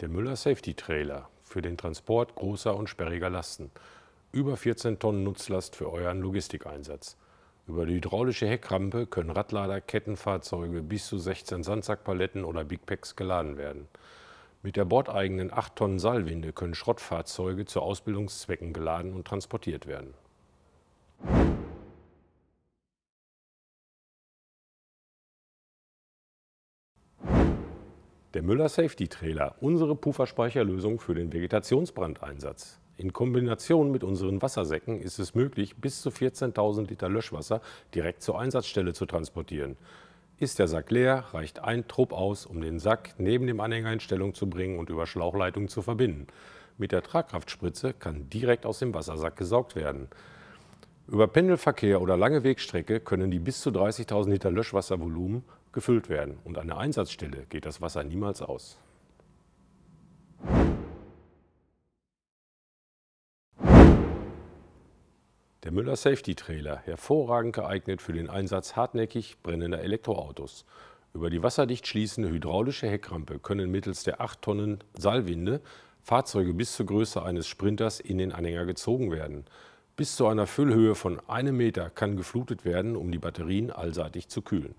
Der Müller Safety Trailer für den Transport großer und sperriger Lasten. Über 14 Tonnen Nutzlast für euren Logistikeinsatz. Über die hydraulische Heckrampe können Radlader, Kettenfahrzeuge bis zu 16 Sandsackpaletten oder Big Packs geladen werden. Mit der bordeigenen 8 Tonnen Seilwinde können Schrottfahrzeuge zu Ausbildungszwecken geladen und transportiert werden. Der Müller Safety Trailer, unsere Pufferspeicherlösung für den Vegetationsbrandeinsatz. In Kombination mit unseren Wassersäcken ist es möglich, bis zu 14.000 Liter Löschwasser direkt zur Einsatzstelle zu transportieren. Ist der Sack leer, reicht ein Trupp aus, um den Sack neben dem Anhänger in Stellung zu bringen und über Schlauchleitungen zu verbinden. Mit der Tragkraftspritze kann direkt aus dem Wassersack gesaugt werden. Über Pendelverkehr oder lange Wegstrecke können die bis zu 30.000 Liter Löschwasservolumen gefüllt werden. Und an der Einsatzstelle geht das Wasser niemals aus. Der Müller Safety Trailer, hervorragend geeignet für den Einsatz hartnäckig brennender Elektroautos. Über die wasserdicht schließende hydraulische Heckrampe können mittels der 8 Tonnen Seilwinde Fahrzeuge bis zur Größe eines Sprinters in den Anhänger gezogen werden. Bis zu einer Füllhöhe von einem Meter kann geflutet werden, um die Batterien allseitig zu kühlen.